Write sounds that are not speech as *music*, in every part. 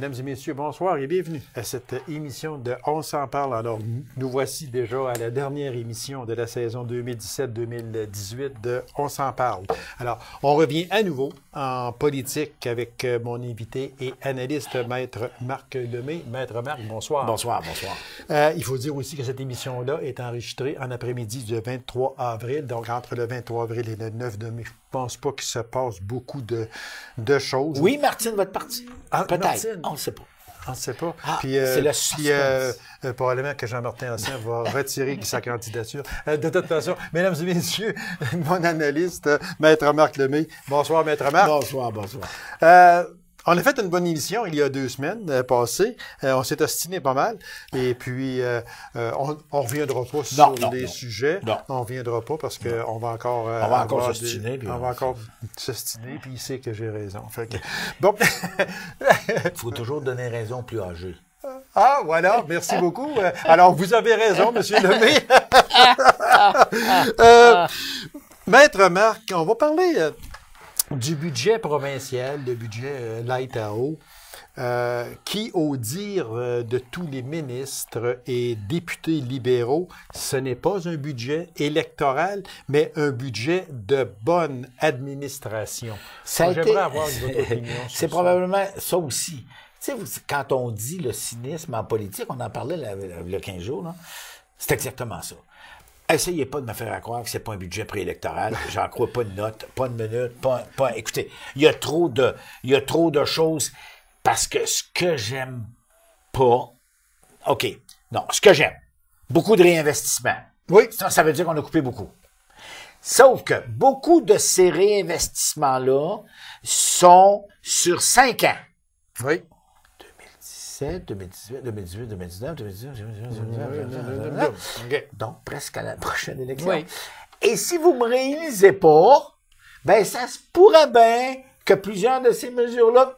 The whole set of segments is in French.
Mesdames et messieurs, bonsoir et bienvenue à cette émission de On s'en parle. Alors, nous voici déjà à la dernière émission de la saison 2017-2018 de On s'en parle. Alors, on revient à nouveau en politique avec euh, mon invité et analyste, Maître Marc Lemay. Maître Marc, bonsoir. Bonsoir, bonsoir. Euh, il faut dire aussi que cette émission-là est enregistrée en après-midi du 23 avril, donc entre le 23 avril et le 9 mai. Je ne pense pas qu'il se passe beaucoup de, de choses. Oui, Martine votre parti. Ah, Peut-être. On ne sait pas. On ne sait pas. Ah, puis, euh, le euh, euh, probablement que Jean-Martin Ancien va *laughs* retirer sa candidature. Euh, de toute façon, mesdames et messieurs, *laughs* mon analyste, Maître Marc Lemay. Bonsoir, Maître Marc. Bonsoir, bonsoir. On a fait une bonne émission il y a deux semaines euh, passées. Euh, on s'est ostiné pas mal. Et puis, euh, on ne reviendra pas sur les non. sujets. On ne reviendra pas parce qu'on va encore... on va encore s'ostiner. On va encore s'ostiner, puis il sait que j'ai raison. Fait *laughs* il faut toujours donner raison plus âgé. Ah, voilà, merci beaucoup. Alors, vous avez raison, Monsieur Lemay. *laughs* Maître Marc, on va parler du budget provincial, le budget euh, Light à euh, qui, au dire euh, de tous les ministres et députés libéraux, ce n'est pas un budget électoral, mais un budget de bonne administration. J'aimerais avoir une *laughs* opinion. C'est probablement ça aussi. Tu sais, quand on dit le cynisme en politique, on en parlait le, le 15 jours, c'est exactement ça. Essayez pas de me faire croire que c'est pas un budget préélectoral. *laughs* J'en crois pas de notes, pas de minutes, pas, pas. Écoutez, il y a trop de, y a trop de choses parce que ce que j'aime pas, ok, non, ce que j'aime, beaucoup de réinvestissements. Oui. ça veut dire qu'on a coupé beaucoup. Sauf que beaucoup de ces réinvestissements-là sont sur cinq ans. Oui. 2017, 2018, 2018, 2019, 2019, 2019, Donc, presque à la prochaine élection. Et si vous ne me réalisez pas, ben, ça se pourrait bien que plusieurs de ces mesures-là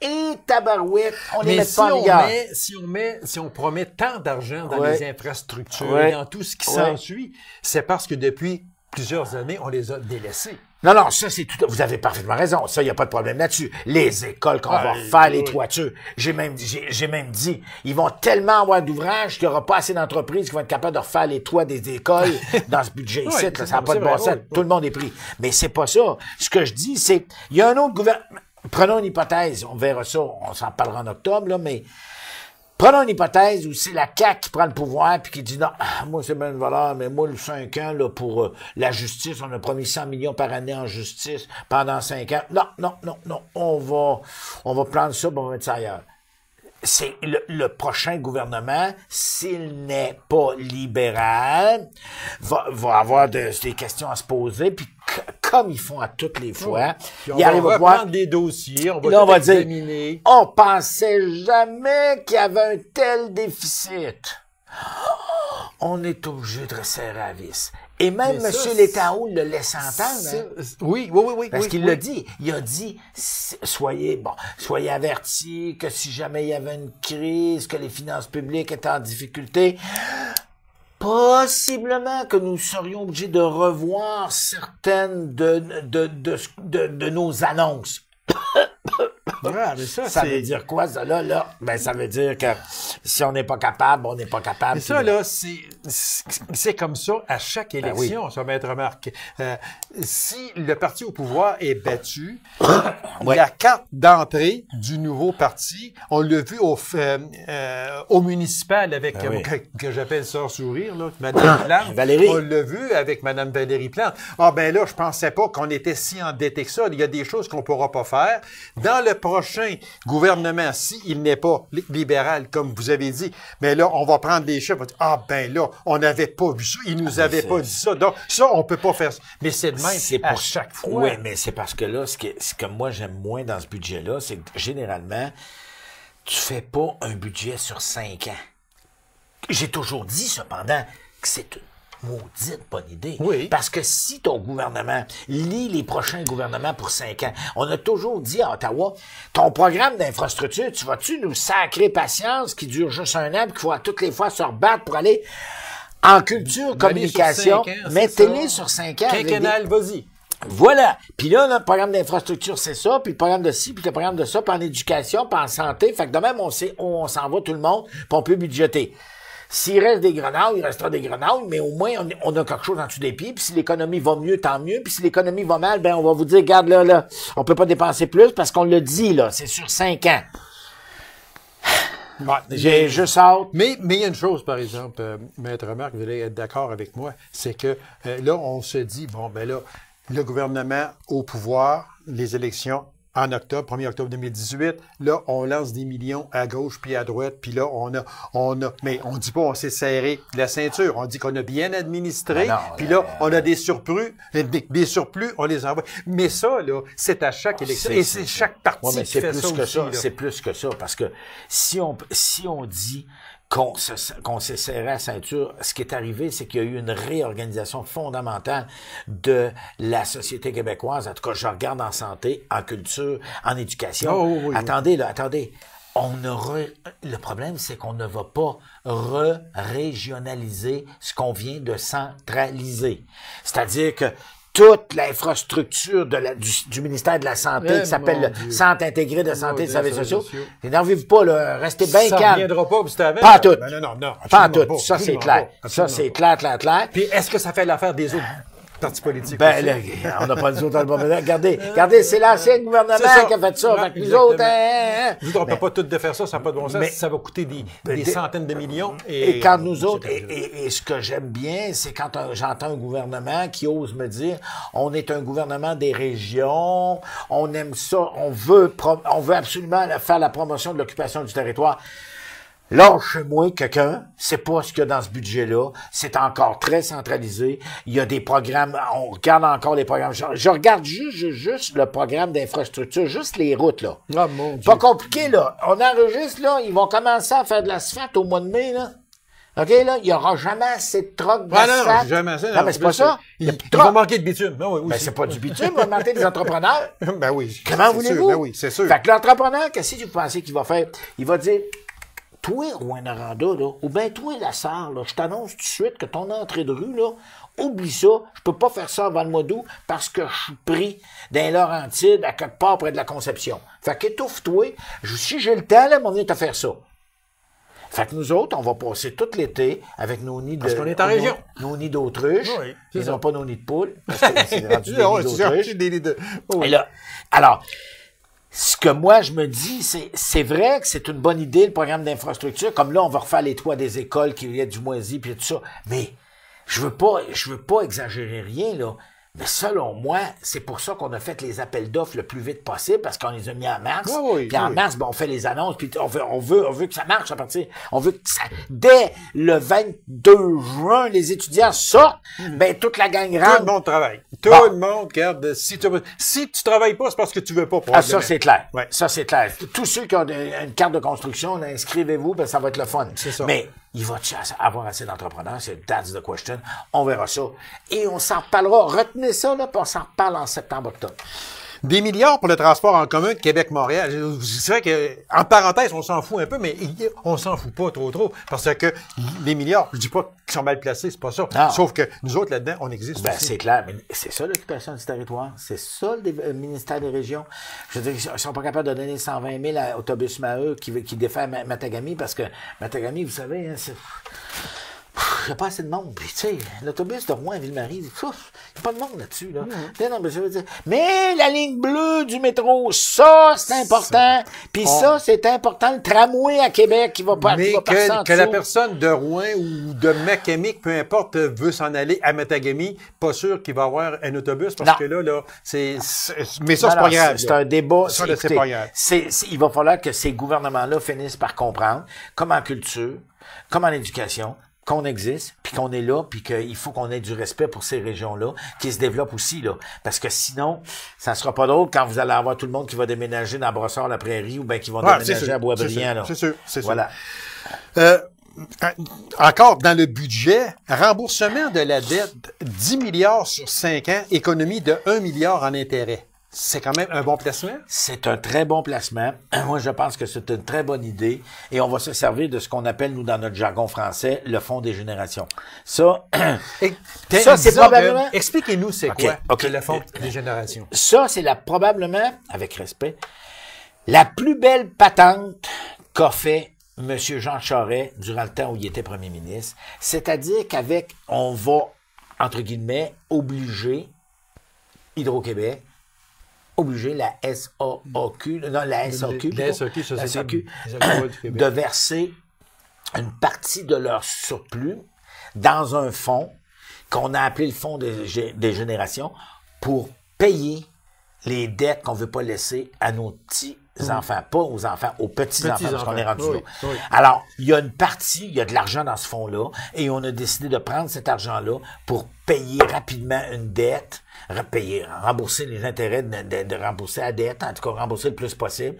et tabarouette, on les Mais met si pas si on met, si on promet tant d'argent dans les infrastructures, et dans tout ce qui s'ensuit, c'est parce que depuis plusieurs années, on les a délaissés. Non, non, ça, c'est tout. Vous avez parfaitement raison. Ça, il n'y a pas de problème là-dessus. Les écoles qu'on va ah, faire, les toitures. J'ai même, j'ai même dit, ils vont tellement avoir d'ouvrages qu'il n'y aura pas assez d'entreprises qui vont être capables de refaire les toits des écoles *laughs* dans ce budget ici. ça n'a pas de bon sens. tout le monde est pris. Mais c'est pas ça. Ce que je dis, c'est, il y a un autre gouvernement. Prenons une hypothèse. On verra ça. On s'en parlera en octobre, là, mais Prenons une hypothèse où c'est la CAQ qui prend le pouvoir puis qui dit non, ah, moi c'est bonne valeur, mais moi le 5 ans là, pour euh, la justice, on a promis 100 millions par année en justice pendant 5 ans. Non, non, non, non, on va, on va prendre ça, on va mettre ça ailleurs. C'est le, prochain gouvernement, s'il n'est pas libéral, va, avoir des questions à se poser, puis comme ils font à toutes les fois. on va prendre des dossiers, on va, on examiner. on pensait jamais qu'il y avait un tel déficit. *gasps* On est obligé de resserrer la vis. Et même M. Létao le laisse entendre. Hein. Oui, oui, oui, oui. Parce qu'il le l'a dit. Il a dit, soyez, bon, soyez avertis que si jamais il y avait une crise, que les finances publiques étaient en difficulté, possiblement que nous serions obligés de revoir certaines de, de, de, de, nos annonces ça, veut dire quoi, ça, là, ben, ça veut dire que si on n'est pas capable, on n'est pas capable. ça, là, c'est comme ça à chaque ben élection, ça va être remarqué. Euh, si le parti au pouvoir est battu, y *coughs* la carte d'entrée du nouveau parti, on l'a vu au, euh, euh, municipal avec, ben que, j'appelle Sœur Sourire, là, Madame *coughs* Plante. On l'a vu avec Madame Valérie Plante. Ah, ben là, je pensais pas qu'on était si endetté que ça. Il y a des choses qu'on pourra pas faire. Dans le prochain gouvernement, s'il n'est pas libéral, comme vous avez dit, mais là, on va prendre des dire « Ah ben là, on n'avait pas vu ça, ils nous ah, avait pas dit ça. Donc, ça, on peut pas faire ça. Mais c'est de même pour... chaque fois. Oui, mais c'est parce que là, ce que, ce que moi j'aime moins dans ce budget-là, c'est que généralement, tu fais pas un budget sur cinq ans. J'ai toujours dit, cependant, que c'est une maudite bonne idée. Oui. Parce que si ton gouvernement lit les prochains gouvernements pour cinq ans, on a toujours dit à Ottawa, ton programme d'infrastructure, tu vas-tu nous sacrer patience qui dure juste un an, qu'il faut toutes les fois se rebattre pour aller en culture, communication, mettez-les sur cinq ans. canal, vas-y. Voilà. Puis là, le programme d'infrastructure, c'est ça, puis le programme de ci, puis le programme de ça, puis en éducation, puis en santé. Fait que de même, on s'en on, va tout le monde, puis on peut budgeter. S'il reste des grenades, il restera des grenades, mais au moins, on, a quelque chose en dessous des pieds. Puis si l'économie va mieux, tant mieux. Puis si l'économie va mal, ben on va vous dire, garde là, là, on peut pas dépenser plus parce qu'on le dit, là, c'est sur cinq ans. Je j'ai juste hâte. Mais mais il y a une chose par exemple, euh, maître Remarque, vous allez être d'accord avec moi, c'est que euh, là on se dit bon ben là le gouvernement au pouvoir, les élections, en octobre, 1er octobre 2018. Là, on lance des millions à gauche puis à droite, puis là, on a, on a, mais on dit pas on s'est serré la ceinture. On dit qu'on a bien administré, ben puis là, euh, on a des surplus, des, surplus, on les envoie. Mais ça, là, c'est à chaque ah, élection et c'est chaque parti qui plus que ça. C'est plus que ça, parce que si on, si on dit qu'on se, s'est serré à ceinture. Ce qui est arrivé, c'est qu'il y a eu une réorganisation fondamentale de la société québécoise. En tout cas, je regarde en santé, en culture, en éducation. Oh, attendez, là, attendez. On Le problème, c'est qu'on ne va pas re-régionaliser ce qu'on vient de centraliser. C'est-à-dire que toute l'infrastructure de la, du, ministère de la Santé eh, qui s'appelle le Centre intégré de santé et de services sociaux. N'en vivez pas, là, restez bien calme. Ça pas, Pas tout. Ben non, non, non. Pas tout. ça, c'est clair. ça, c'est clair, clair, clair. Puis est-ce que ça fait l'affaire des autres parti politique. Ben, là, *laughs* on n'a pas les autres dans le moment. Regardez, regardez c'est l'ancien gouvernement qui a fait ça. avec nous autres, hein, hein, hein. Nous on ne peut pas ça, ça n'a pas de bon sens. Mais, ça va coûter des, ben, centaines de millions. Et, quand nous autres, et, ce que j'aime bien, c'est quand j'entends un gouvernement qui ose me dire, on est un gouvernement des régions, on aime ça, on veut, on veut absolument faire la promotion de l'occupation du territoire. Lâchez-moi quelqu'un, c'est pas ce qu'il y a dans ce budget-là. C'est encore très centralisé. Il y a des programmes, on regarde encore les programmes. Je, regarde juste, juste, le programme d'infrastructure, juste les routes, là. Oh, Pas compliqué, là. On enregistre, là, ils vont commencer à faire de l'asphalte au mois de mai, là. OK, là, il n'y aura jamais assez de trocs de ah non, jamais assez. Non, mais c'est pas ça. Il, va manquer de bitume. Ah ben oui, oui. c'est pas du bitume, On va manquer des entrepreneurs. *laughs* Ben oui. Comment voulez-vous? Ben oui, c'est sûr. Fait que l'entrepreneur, qu'est-ce que tu pensais qu'il va faire? Il va dire, toi, Rouen Aranda, là, ou bien toi, la je t'annonce tout de suite que ton entrée de rue, là, oublie ça, je peux pas faire ça avant le mois d'août parce que je suis pris dans Laurentide à quelque part près de la Conception. Fait qu'étouffe-toi, si j'ai le temps, là, on vient te faire ça. Fait que nous autres, on va passer tout l'été avec nos nids de. Parce qu'on est en région. Nos nids d'autruche. Ils n'ont pas nos nids de poule. Parce que c'est *laughs* rendu là, alors, ce que moi je me dis, c'est c'est vrai que c'est une bonne idée le programme d'infrastructure. Comme là, on va refaire les toits des écoles, qu'il y a du moisi puis tout ça. Mais je veux pas, je veux pas exagérer rien là. Mais selon moi, c'est pour ça qu'on a fait les appels d'offres le plus vite possible, parce qu'on les a mis en mars. Ah puis en mars, ben, on fait les annonces, puis on veut, on veut, on veut que ça marche à partir. On veut que ça, dès le 22 juin, les étudiants sortent, mhm. ben, toute la gang rentre. Tout le monde travaille. Tout le monde, garde. si tu, si tu travailles pas, c'est parce que tu veux pas. Ah, ça, c'est clair. Ouais. Ça, c'est clair. Tous ceux qui ont une carte de construction, inscrivez-vous, ben, ça va être le fun. C'est ça. Mais, il va avoir assez d'entrepreneurs? C'est that's the question. On verra ça. Et on s'en parlera. Retenez ça, là, puis on s'en parle en septembre-octobre. Des milliards pour le transport en commun de Québec-Montréal. C'est vrai que, en parenthèse, on s'en fout un peu, mais on s'en fout pas trop trop, parce que les milliards, je dis pas qu'ils sont mal placés, c'est pas ça. Sauf que nous autres, là-dedans, on existe ben, C'est clair, mais c'est ça l'occupation du territoire. C'est ça le euh, ministère des Régions. Je veux dire, ils sont pas capables de donner 120 000 à Autobus Maheu qui, qui défait Matagami, parce que Matagami, vous savez, hein, c'est il n'y a pas assez de monde. tu sais, l'autobus de Rouen à Ville-Marie, il n'y a pas de monde là-dessus. mais, la ligne bleue du métro, ça, c'est important. Puis ça, ah. c'est important. Le tramway à Québec qui va pas Mais que, que la personne de Rouen ou de Macamic, peu importe, veut s'en aller à Matagami, pas sûr qu'il va avoir un autobus parce que là, là c'est. Mais ça, c'est pas grave. C'est un débat. c'est il va falloir que ces gouvernements-là finissent par comprendre, comme en culture, comme en éducation, qu'on existe, puis qu'on est là, puis qu'il faut qu'on ait du respect pour ces régions-là, qui se développent aussi, là. Parce que sinon, ça sera pas drôle quand vous allez avoir tout le monde qui va déménager dans Brossard-la-Prairie ou bien qui va déménager à Boisbriand, là. C'est sûr, c'est sûr. Voilà. Euh, encore dans le budget, remboursement de la dette, 10 milliards sur 5 ans, économie de 1 milliard en intérêt. C'est quand même un bon placement. C'est un très bon placement. *clears throat* Moi, je pense que c'est une très bonne idée. Et on va se servir de ce qu'on appelle, nous, dans notre jargon français, le fonds *clears throat* des générations. Ça, c'est probablement... Expliquez-nous c'est quoi le fonds des générations. Ça, c'est probablement, avec respect, la plus belle patente qu'a fait M. Jean Charest durant le temps où il était premier ministre. C'est-à-dire qu'avec, on va, entre guillemets, obliger Hydro-Québec obliger la SAAQ, non, la SAQ, la SAQ, de verser une partie de leur surplus dans un fonds qu'on a appelé le fonds des, des générations pour payer les dettes qu'on ne veut pas laisser à nos petits Hum. enfants, pas aux enfants, aux petits-enfants, parce qu'on est rendu là. Alors, il y a une partie, il y a de l'argent dans ce fonds-là, et on a décidé de prendre cet argent-là pour payer rapidement une dette, rembourser les intérêts de, rembourser la dette, en tout cas rembourser le plus possible.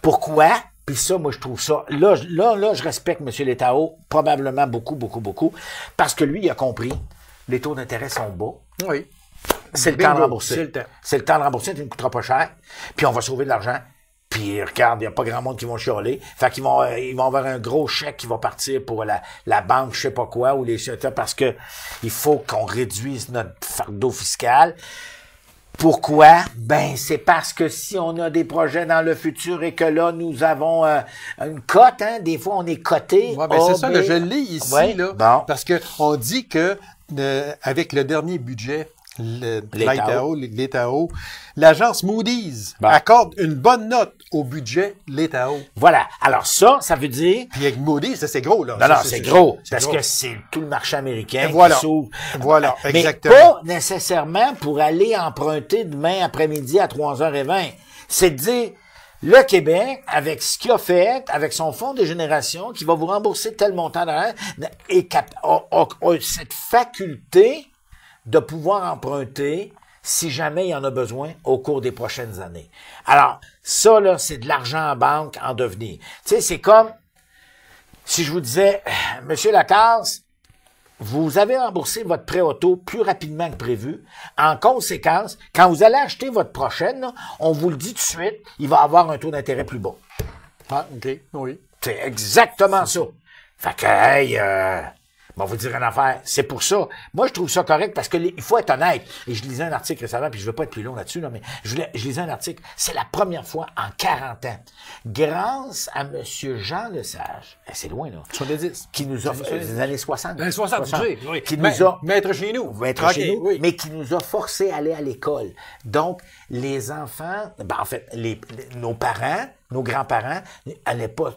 Pourquoi? Puis ça, moi, je trouve ça. Là, là, je respecte M. Letao probablement beaucoup, beaucoup, beaucoup, parce que lui, il a compris. Les taux d'intérêt sont bas. Oui. C'est le, temps de rembourser. C'est le temps. de rembourser, ça ne coûtera pas cher. Puis on va sauver de l'argent. Puis regarde, il n'y a pas grand monde qui vont chialer. Fait qu'ils vont, euh, ils vont avoir un gros chèque qui va partir pour la, banque, je sais pas quoi, ou les parce que il faut qu'on réduise notre fardeau fiscal. Pourquoi? Ben, c'est parce que si on a des projets dans le futur et que là, nous avons euh, une cote, hein, des fois, on est coté. Ouais, bien, c'est oh, ça, là, ben, je lis ici, parce que on dit que euh, avec le dernier budget, L'État-Haut. l'agence Moody's bah. accorde une bonne note au budget l'État-Haut. Voilà. Alors ça, ça veut dire... Puis avec Moody's, c'est gros, là. Non, non, c'est gros. Parce que c'est tout le marché américain voilà. qui s'ouvre. Voilà, exactement. Mais pas nécessairement pour aller emprunter demain après-midi à 3h20. C'est de dire... Le Québec, avec ce qu'il a fait, avec son fonds de génération qui va vous rembourser tel montant d'argent, et cette faculté de pouvoir emprunter si jamais il y en a besoin au cours des prochaines années. Alors, ça, là, c'est de l'argent en banque en devenir. Tu sais, c'est comme si je vous disais, Monsieur Lacasse, vous avez remboursé votre prêt auto plus rapidement que prévu. En conséquence, quand vous allez acheter votre prochaine, on vous le dit tout de suite, il va avoir un taux d'intérêt plus bas. Ah, OK, oui. C'est exactement ça. Fait que, hey, euh, on vous dire une affaire. C'est pour ça. Moi, je trouve ça correct parce que il faut être honnête. Et je lisais un article récemment, puis je veux pas être plus long là-dessus, là, mais je, lisais un article. C'est la première fois en 40 ans. Grâce à Monsieur Jean Lesage, sage' eh, c'est loin, là. 70. Qui nous a, euh, les années 60. Les 60, oui. Qui nous ben, a. Maître chez nous. Maître chez nous. Oui. Mais qui nous a forcé à aller à l'école. Donc, les enfants, ben, en fait, les, nos parents, nos grands-parents n'allaient pas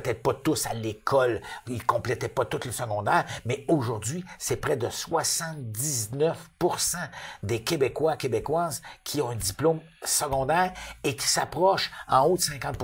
peut-être pas tous à l'école, ils complétaient pas tout le secondaire, mais aujourd'hui, c'est près de 79 des Québécois, Québécoises qui ont un diplôme secondaire et qui s'approche en haut de 50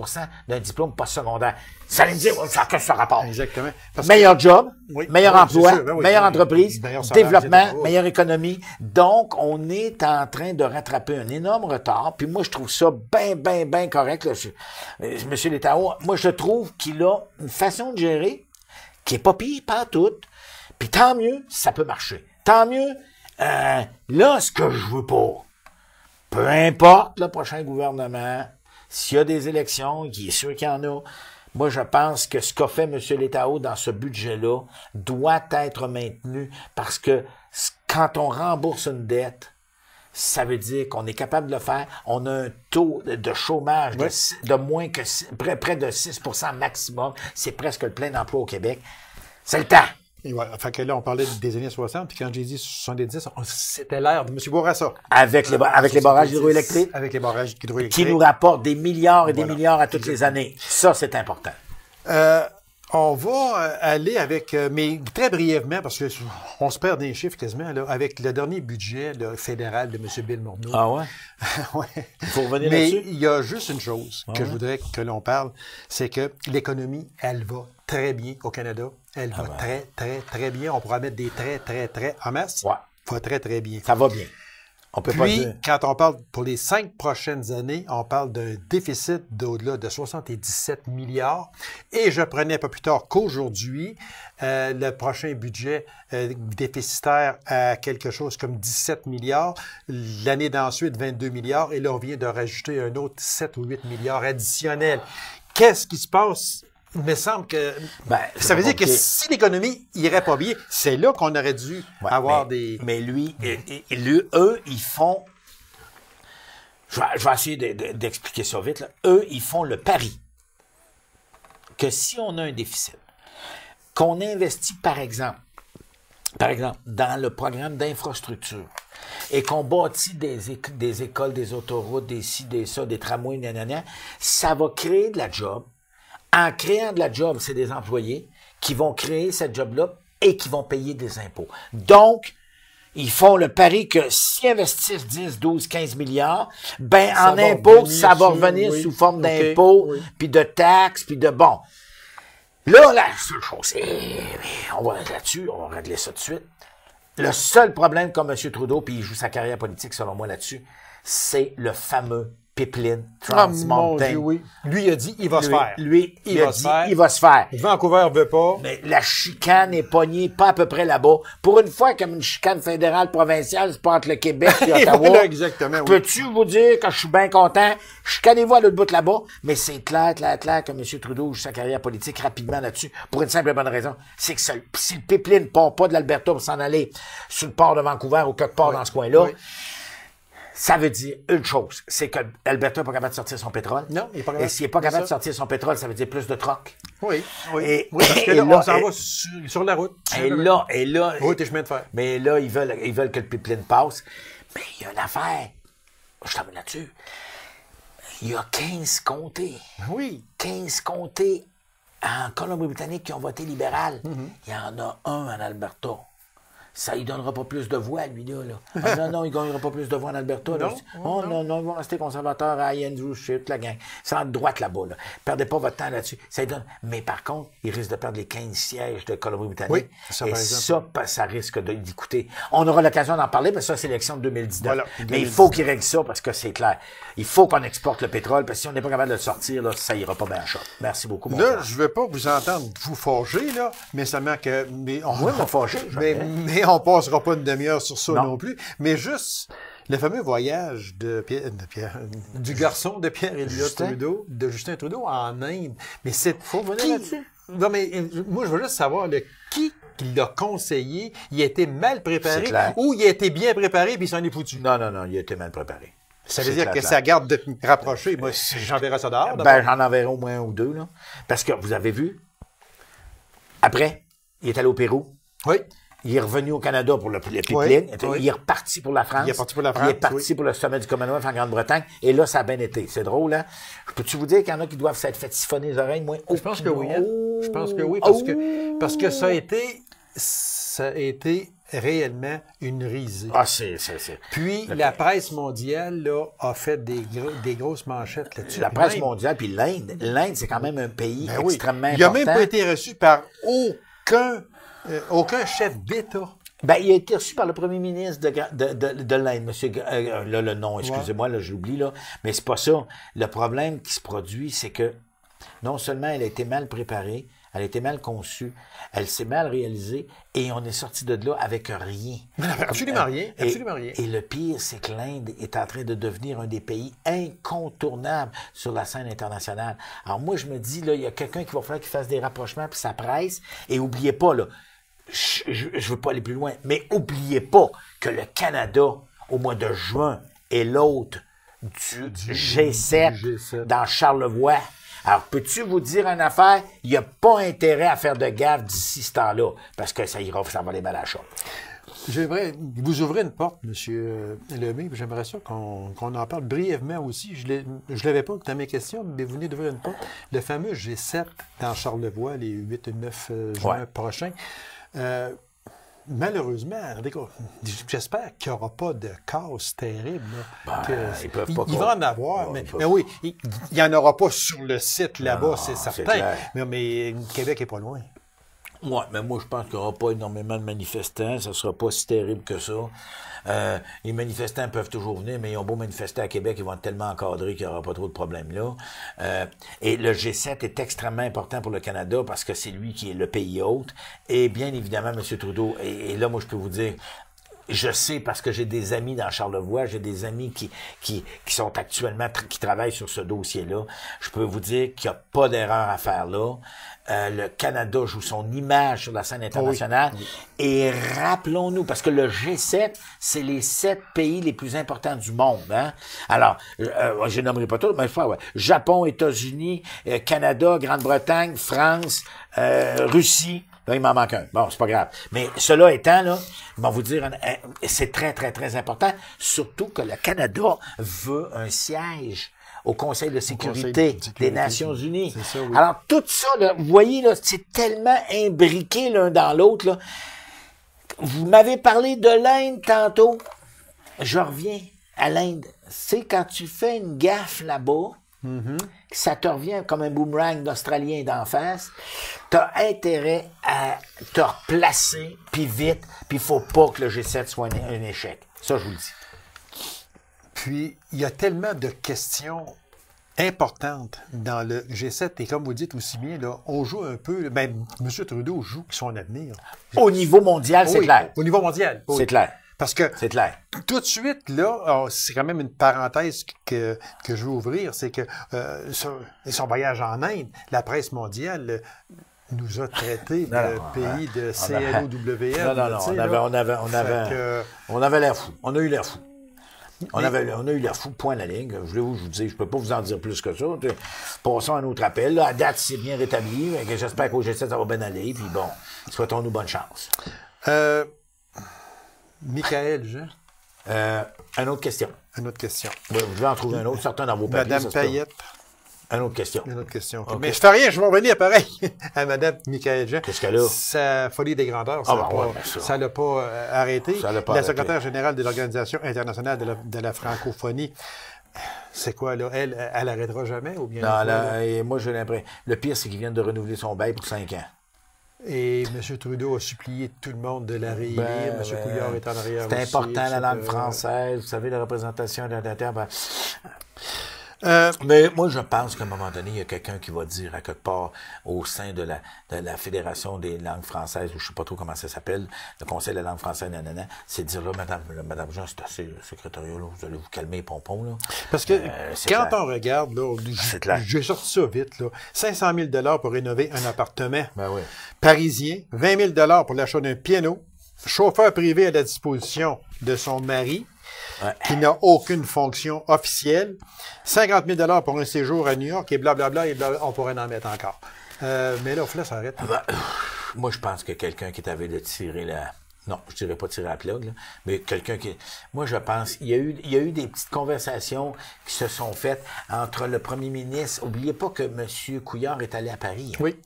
d'un diplôme postsecondaire. Ça me dire, ça que ce rapport. Exactement. meilleur job, meilleur emploi, ben meilleure ben entreprise, développement, meilleure économie. Donc, on est en train de rattraper un énorme retard. Puis moi, je trouve ça bien, bien, bien correct. Là. Je, Monsieur l'État, moi, je trouve qu'il a une façon de gérer qui est pas pire, pas toute. Puis tant mieux, ça peut marcher. Tant mieux. Euh, là, ce que je veux pas, peu importe le prochain gouvernement, s'il y a des élections, il est sûr qu'il y en a, moi, je pense que ce qu'a fait M. Letao dans ce budget-là doit être maintenu parce que quand on rembourse une dette, ça veut dire qu'on est capable de le faire. On a un taux de chômage de, moins que près, près de 6 maximum. C'est presque le plein emploi au Québec. C'est le temps. Et ouais, fait que là, on parlait des années 60, puis quand j'ai dit 70, c'était l'ère de M. Bourassa. Avec les, avec les barrages hydroélectriques. Avec les barrages hydroélectriques. Qui nous rapportent des milliards et des milliards à toutes les années. Ça, c'est important. Euh, on va euh, aller avec, euh, mais très brièvement, parce qu'on se perd des chiffres quasiment, avec le dernier budget fédéral de M. Bill Morneau. Ah ouais? *laughs* ouais. Il faut revenir mais il y a juste une chose ah que je voudrais que l'on parle, c'est que l'économie, elle va très bien au Canada. Elle ah va ben. très, très, très bien. On pourra mettre des très, très, très en masse. Ouais. Va très, très bien. Ça va bien peut quand on parle pour les cinq prochaines années, on parle d'un déficit d'au-delà de 77 milliards. Et je prenais un peu plus tard qu'aujourd'hui euh, le prochain budget euh, déficitaire à quelque chose comme 17 milliards. L'année d'ensuite, 22 milliards. Et là, on vient de rajouter un autre 7 ou 8 milliards additionnels. Qu'est-ce qui se passe il me semble que. Ben, ça veut dire que si l'économie irait pas bien, c'est là qu'on aurait dû avoir des. Mais lui, eux, ils font. Je vais, essayer d'expliquer ça vite. Là. Eux, ils font le pari que si on a un déficit, qu'on investit, par exemple, par exemple, dans le programme d'infrastructure et qu'on bâtit des, écoles, des autoroutes, des ci, des ça, des tramways, ça va créer de la job, en créant de la job, c'est des employés qui vont créer cette job-là et qui vont payer des impôts. Donc, ils font le pari que s'ils investissent 10, 12, 15 milliards, ben en impôts, ça va revenir sous forme d'impôts, puis de taxes, puis de bon. Là, la seule chose, on va là-dessus, on va régler ça tout de suite. Le seul problème comme M. Trudeau, puis il joue sa carrière politique selon moi là-dessus, c'est le fameux Pipeline, ah, Trans Lui, il a dit, il va se faire. Lui, il, a va dit, faire. il va se faire. Vancouver veut pas. Mais la chicane est pognée, pas à peu près là-bas. Pour une fois, comme une chicane fédérale provinciale, c'est pas entre le Québec et *laughs* Ottawa. exactement. Peux-tu vous dire que je suis bien content? Chicanez-vous à l'autre bout là-bas. Mais c'est clair, clair, clair que M. Trudeau joue sa carrière politique rapidement là-dessus. Pour une simple et bonne raison. C'est que si le pipeline part pas de l'Alberta pour s'en aller sur le port de Vancouver ou quelque part dans ce coin-là, ça veut dire une chose, c'est que Alberta n'est pas capable de sortir son pétrole. Non, il n'est pas capable. Et s'il n'est pas capable de sortir son pétrole, ça veut dire plus de troc. Oui, oui. Et, parce que là, *coughs* on s'en va sur, la route. et là, et là. Oui, tes chemins de fer. Mais là, ils veulent, ils veulent que le pipeline passe. Mais il y a une affaire. Je termine là-dessus. Il y a 15 comtés. Oui. 15 comtés en Colombie-Britannique qui ont voté libéral. Mm-hmm. Il y en a un en Alberta ça ne donnera pas plus de voix, lui-là. *laughs* Ah, non, non, il ne gagnera pas plus de voix en Alberta. Non, Oh, non, non, ils vont rester conservateurs à Andrew toute la gang. C'est en droite, « boule. Perdez pas votre temps là-dessus. Ça Mais par contre, ils risquent de perdre les 15 sièges de Colombie-Britannique. ça, et ça, ça risque d'y coûter. On aura l'occasion d'en parler, parce ça, c'est l'élection de 2019. Mais il faut qu'il règle ça, parce que c'est clair. Il faut qu'on exporte le pétrole, parce que si on n'est pas capable de le sortir, là, ça ira pas bien chaud. Merci beaucoup. Mon là, je ne veux pas vous entendre vous forger, là, mais ça que. Mais on... Oui, on forger. Mais, mais et *laughs* on passera pas une demi-heure sur ça non. plus, mais juste le fameux voyage de Pierre, du garçon de Pierre Elliott Trudeau, de Justin Trudeau en Inde. Mais c'est faut Non mais euh, moi je veux juste savoir le qui l'a conseillé, il a été mal préparé ou il a été bien préparé puis il s'en est foutu. Non non non, il a été mal préparé. Ça veut dire que ça garde de rapprocher. Moi, euh, j'enverrai ça dehors. Ben, j'en enverrai au moins un ou deux, là. Parce que vous avez vu, après, il est allé au Pérou. Oui. Il est revenu au Canada pour le, pipeline. Il est reparti pour la France. Il est parti pour la France. Il est parti pour le sommet du Commonwealth en Grande-Bretagne. Et là, ça a bien été. C'est drôle, hein? Peux-tu vous dire qu'il y en a qui doivent s'être fait siphonner les oreilles? Moi, je pense que oui. Hein. Je pense que oui, oh! parce, que, parce que ça a été, ça a été réellement une risée. Ah, c'est, c'est, Puis, la presse mondiale là, a fait des, des grosses manchettes là-dessus. La presse mondiale, puis l'Inde. L'Inde, c'est quand même un pays ben extrêmement important. Il n'a même pas été reçu par aucun euh, aucun, chef d'État. Ben, il a été reçu par le premier ministre de, de, l'Inde, monsieur, euh, là, le nom, excusez-moi, là, j'oublie, là, mais c'est pas ça. Le problème qui se produit, c'est que non seulement elle a été mal préparée, elle a été mal conçue, elle s'est mal réalisée et on est sorti de là avec rien. absolument euh, rien, absolument rien. Et, le pire, c'est que l'Inde est en train de devenir un des pays incontournables sur la scène internationale. Alors moi, je me dis, là, il y a quelqu'un qui va falloir qu'il fasse des rapprochements puis ça presse. Et oubliez pas, là, je veux pas aller plus loin, mais oubliez pas que le Canada, au mois de juin, est l'hôte du G7 dans Charlevoix. Alors, peux-tu vous dire une affaire? Il n'y a pas intérêt à faire de gaffe d'ici ce temps-là, parce que ça ira, ça va les mal à chaud. J'aimerais, vous ouvrez une porte, M. Euh, Lemay, j'aimerais sûr qu'on en parle brièvement aussi. Je ne l'avais pas à mes questions, mais vous venez d'ouvrir une porte. Le fameux G7 dans Charlevoix, les 8 et 9 euh, juin prochains. Euh, malheureusement, j'espère qu'il n'y aura pas de chaos terrible. Ben, peuvent pas il, va en avoir, mais, oui, il n'y en aura pas sur le site là-bas, ah, c'est certain. Mais, mais Québec est pas loin. Oui, mais moi, je pense qu'il n'y aura pas énormément de manifestants. Ça ne sera pas si terrible que ça. Euh, les manifestants peuvent toujours venir, mais ils ont beau manifester à Québec, ils vont être tellement encadrés qu'il n'y aura pas trop de problèmes là. Euh, et le G7 est extrêmement important pour le Canada parce que c'est lui qui est le pays hôte. Et bien évidemment, M. Trudeau, et, là, moi, je peux vous dire, je sais parce que j'ai des amis dans Charlevoix, j'ai des amis qui, qui, qui sont actuellement, qui travaillent sur ce dossier-là. Je peux vous dire qu'il n'y a pas d'erreur à faire là. Euh, le Canada joue son image sur la scène internationale. Et rappelons-nous, parce que le G7, c'est les sept pays les plus importants du monde. Hein. Alors, euh, je nommerai pas tout, mais je ouais. Japon, États-Unis, euh, Canada, Grande-Bretagne, France, euh, Russie. Là, il m'en manque un. Bon, c'est pas grave. Mais cela étant, là, vais vous dire, c'est très, très, très important, surtout que le Canada veut un siège au Conseil de sécurité, des Nations Unies. Alors, tout ça, vous voyez, c'est tellement imbriqué l'un dans l'autre. Vous m'avez parlé de l'Inde tantôt. Je reviens à l'Inde. C'est quand tu fais une gaffe là-bas, mm-hmm. ça te revient comme un boomerang d'Australien d'en face. Tu as intérêt à te replacer, puis vite, puis il faut pas que le G7 soit un échec. Ça, je vous le dis. Puis, il y a tellement de questions importantes dans le G7. Et comme vous dites aussi bien, on joue un peu, même ben, M. Trudeau joue son avenir. Au niveau mondial, c'est clair. Au niveau mondial. C'est clair. Parce que c'est clair. tout de suite, là, c'est quand même une parenthèse que, que je veux ouvrir, c'est que euh, son, voyage en Inde, la presse mondiale euh, nous a traité de pays de CLOWM. Non, non, non, on avait, on avait, on avait l'air fou. On a eu l'air fou. On, a eu la fou point la ligne. Je voulais vous, je vous dis, je peux pas vous en dire plus que ça. Passons à un autre appel. la à date, c'est bien rétabli. J'espère qu'au G7, ça va bien aller. Puis bon, souhaitons-nous bonne chance. Euh, Michael, je... Euh, une autre question. Une autre question. vous devez en trouver un autre, certain dans vos papiers. Madame Payette. Une autre question. Une autre question. Mais je fais rien, je vais revenir pareil *laughs* à madame Michael Jean. Qu'est-ce qu'elle a? Sa folie des grandeurs, ah ça ne ben l'a pas, euh, arrêté. pas la secrétaire générale de l'Organisation internationale de la, francophonie, c'est quoi, là? Elle, elle arrêtera jamais ou bien? Non, là, et moi, j'ai l'impression. Le pire, c'est qu'il vient de renouveler son bail pour cinq ans. Et M. Trudeau a supplié tout le monde de la réélire. Ben, M. Ben, Couillard est en arrière. C'est important, la langue française. Vous savez, la représentation de la terre. Euh... Mais moi, je pense qu'à un moment donné, il y a quelqu'un qui va dire à quelque part au sein de la, de la Fédération des langues françaises, ou je sais pas trop comment ça s'appelle, le Conseil des langues françaises, nanana, c'est dire là, Madame, Madame Jean, c'est assez euh, secrétariat, là, vous allez vous calmer, pompon. Là. Parce que euh, quand on regarde, là, j'ai sorti ça vite, là, 500 000 pour rénover un appartement ben oui. parisien, 20 000 pour l'achat d'un piano, chauffeur privé à la disposition de son mari, qui n'a aucune fonction officielle. 50 000 pour un séjour à New York et blablabla, bla bla, on pourrait en mettre encore. Euh, mais là, au ça arrête. Ben, moi, je pense que quelqu'un qui t'avait avait de tirer la... Non, je dirais pas tirer la plug, là, mais quelqu'un qui... Moi, je pense, il y, a eu, il y a eu des petites conversations qui se sont faites entre le premier ministre. Oubliez pas que M. Couillard est allé à Paris. Hein. Oui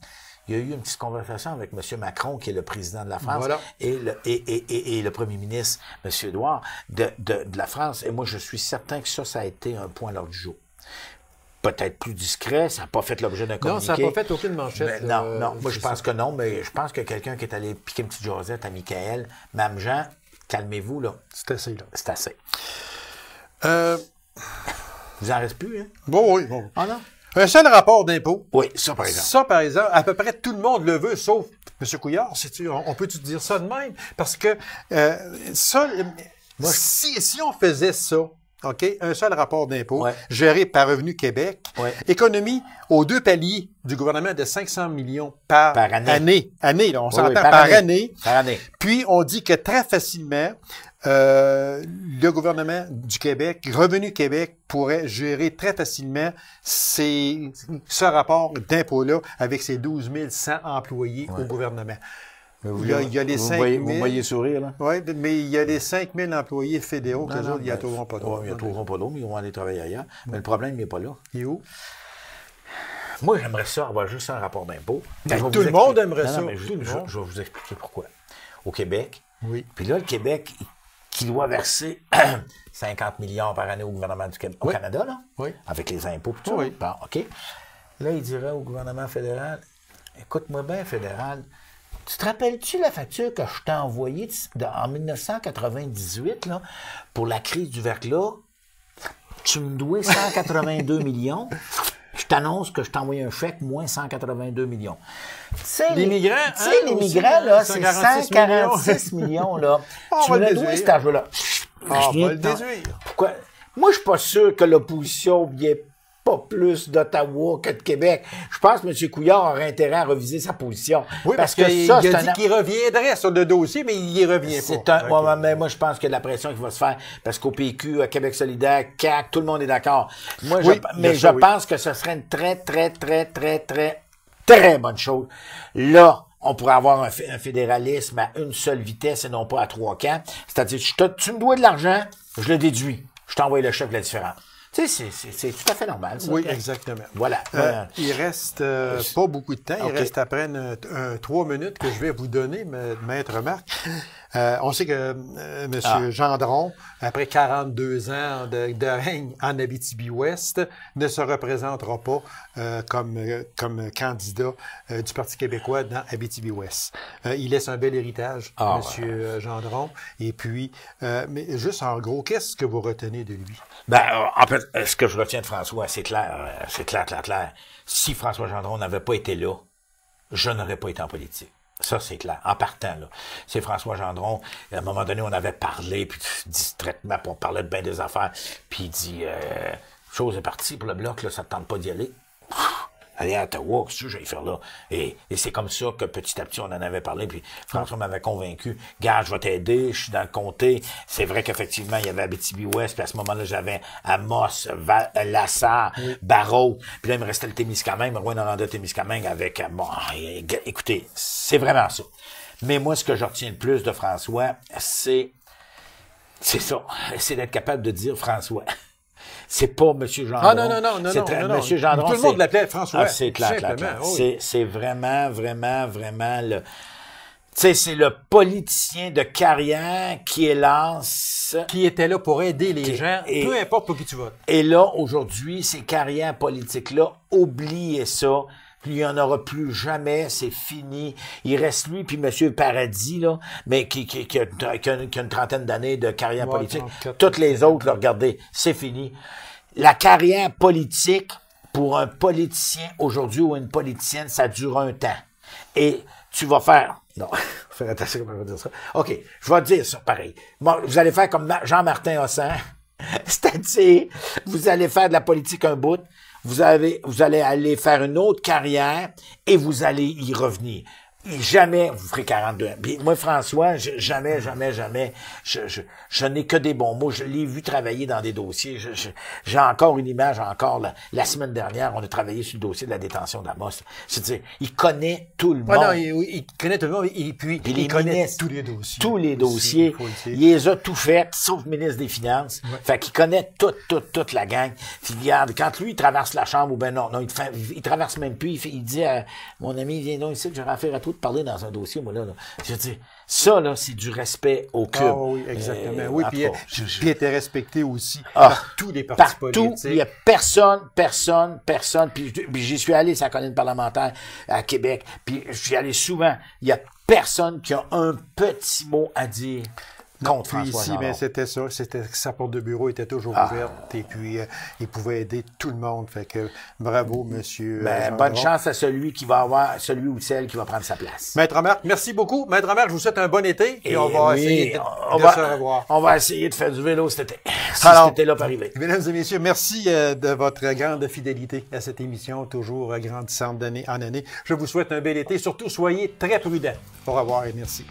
il y a eu une petite conversation avec M. Macron, qui est le président de la France, et, le, premier ministre, M. Edouard, de, la France. Et moi, je suis certain que ça, ça a été un point lors du jour peut-être plus discret, ça n'a pas fait l'objet d'un communiqué. Non, ça n'a pas fait aucune manchette. Ben, non, euh, non, moi je pense que non, mais je pense que quelqu'un qui est allé piquer une petite josette à Michael, Mme Jean, calmez-vous là. C'est assez là. C'est assez. Euh... Vous en reste plus, hein? Bon, oui, Ah non? Un seul rapport d'impôt. Oui, ça par exemple. Ça par exemple, à peu près tout le monde le veut, sauf M. Couillard. on, peut-tu dire ça de même? Parce que euh, ça, si on faisait ça, OK? Un seul rapport d'impôt, géré par Revenu Québec. Économie aux deux paliers du gouvernement de 500 millions par, année. année. on s'entend par, année. Par année. Puis, on dit que très facilement, euh, le gouvernement du Québec, Revenu Québec, pourrait gérer très facilement ces, ce rapport d'impôt-là avec ses 12 100 employés au gouvernement. Euh, vous, il y a, les voyez, sourire, là? Oui, mais il y a les 5 000 employés fédéraux qu'ils ils ne trouveront pas d'eau. ils ne trouveront pas d'eau, mais ils vont aller travailler ailleurs. Mais le problème il n'est pas là. Il est où? Moi, j'aimerais ça avoir juste un rapport d'impôt. Ben, tout le monde aimerait ça. je, vais vous expliquer pourquoi. Au Québec, oui. puis là, le Québec, qui doit verser 50 *clears throat* millions par année au gouvernement du Canada, là, oui. avec les impôts, tout ça. Oui. OK. Là, il dirait au gouvernement fédéral, écoute-moi bien, fédéral, tu te rappelles-tu la facture que je t'ai envoyée en 1998 là, pour la crise du verglas? Tu me douais 182 *laughs* millions. Je t'annonce que je t'ai envoyé un chèque moins 182 millions. T'sais, les migrants, hein, les migrants hein, là, c'est 146 millions. là. *laughs* tu me le cet argent-là. Ah, je vais le déduire. Pourquoi? Moi, je suis pas sûr que l'opposition vienne pas plus d'Ottawa que de Québec. Je pense que M. Couillard aurait intérêt à reviser sa position. Oui, parce, que, ça, il a dit qu'il reviendrait sur le dossier, mais il y revient pas. Un... mais moi, je pense que la pression qui va se faire, parce qu'au PQ, à Québec solidaire, CAC, tout le monde est d'accord. mais je pense que ce serait une très, très, très, très, très, très bonne chose. Là, on pourrait avoir un, fédéralisme à une seule vitesse et non pas à trois camps. C'est-à-dire, tu me dois de l'argent, je le déduis. Je t'envoie le chef de la différence sais, c'est tout à fait normal, ça. Oui, exactement. Voilà. Euh, il reste euh, pas beaucoup de temps. Il reste après une, trois minutes que je vais vous donner, Maître Marc. *laughs* Euh, on sait que euh, M. Ah. Gendron, après 42 ans de, règne en Abitibi-Ouest, ne se représentera pas euh, comme, comme candidat du Parti québécois dans Abitibi-Ouest. il laisse un bel héritage, ah, Monsieur M. Gendron. Et puis, mais juste en gros, qu'est-ce que vous retenez de lui? Ben, en fait, ce que je retiens de François, c'est clair, c'est clair, clair, clair. Si François Gendron n'avait pas été là, je n'aurais pas été en politique. Ça, c'est clair. En partant, là. C'est François Gendron. À un moment donné, on avait parlé, puis distraitement, puis on parlait de bien des affaires. Puis il dit, euh, chose est partie pour le bloc, là, ça ne tente pas d'y aller aller à Ottawa, c'est ça, j'allais faire là? Et, et c'est comme ça que petit à petit, on en avait parlé, puis François m'avait convaincu, gars, je vais t'aider, je suis dans le comté. C'est vrai qu'effectivement, il y avait Abitibi-Ouest, puis à ce moment-là, j'avais Amos, Lassar, Barreau, puis là, il me restait le Témiscamingue, Rouen-Noranda-Témiscamingue avec, euh, bon, écoutez, c'est vraiment ça. Mais moi, ce que je retiens le plus de François, c'est, c'est ça, c'est d'être capable de dire François. C'est pas M. Gendron. Ah non, non, non, non, non, non, non. Tout le monde l'appelait François. Ah, c'est clair, C'est vraiment, vraiment, vraiment le... Tu sais, c'est le politicien de carrière qui, lance, Qui était là pour aider les gens, peu importe pour qui tu votes. Et là, aujourd'hui, ces carrières politiques-là, oubliez ça il n'y en aura plus jamais, c'est fini. Il reste lui puis Monsieur Paradis, là, mais qui, qui, a, une, trentaine d'années de carrière politique. Toutes les autres, regardez, c'est fini. La carrière politique, pour un politicien aujourd'hui ou une politicienne, ça dure un temps. Et tu vas faire. Non, *laughs* faire attention comment dire ça. OK, je vais dire ça pareil. vous allez faire comme Jean-Martin Hossin. *laughs* c'est-à-dire, vous allez faire de la politique un bout, vous, avez, vous allez aller faire une autre carrière et vous allez y revenir jamais vous ferez 42 ans. moi, François, jamais, jamais, jamais, je, je, je n'ai que des bons mots. Je l'ai vu travailler dans des dossiers. J'ai encore une image, encore la, semaine dernière, on a travaillé sur le dossier de la détention d'Amos. C'est-à-dire, il connaît tout le monde. il, connaît tout le monde et puis, il connaît tous les dossiers. Tous les dossiers. il, les a tout fait, sauf ministre des Finances. enfin Fait qu'il connaît toute, toute, toute la gang. Puis, regarde, quand lui, il traverse la chambre, ou ben non, non, il, fait, traverse même plus, il, dit mon ami, viens donc ici, je vais à tout de parler dans un dossier, moi, là. Je dis, ça, là, c'est du respect au ah cube. Ah oui, exactement. Euh, oui, puis était respecté aussi ah, par tous les partis partout, Il n'y a personne, personne, personne. Puis, j'y suis allé, sa une parlementaire à Québec. Puis j'y suis allé souvent. Il n'y a personne qui a un petit mot à dire mais ben, c'était ça. C'était sa porte de bureau était toujours ah. ouverte et puis euh, il pouvait aider tout le monde. Fait que bravo, monsieur. Euh, ben, bonne chance à celui qui va avoir, celui ou celle qui va prendre sa place. Maître Amère, merci beaucoup. Maître Amère, je vous souhaite un bon été et, eh on va essayer de, on va, se revoir. On va essayer de faire du vélo cet été. là par arriver. Mesdames et messieurs, merci euh, de votre grande fidélité à cette émission, toujours grandissante d'année en année. Je vous souhaite un bel été. Surtout, soyez très prudents. Au revoir et merci.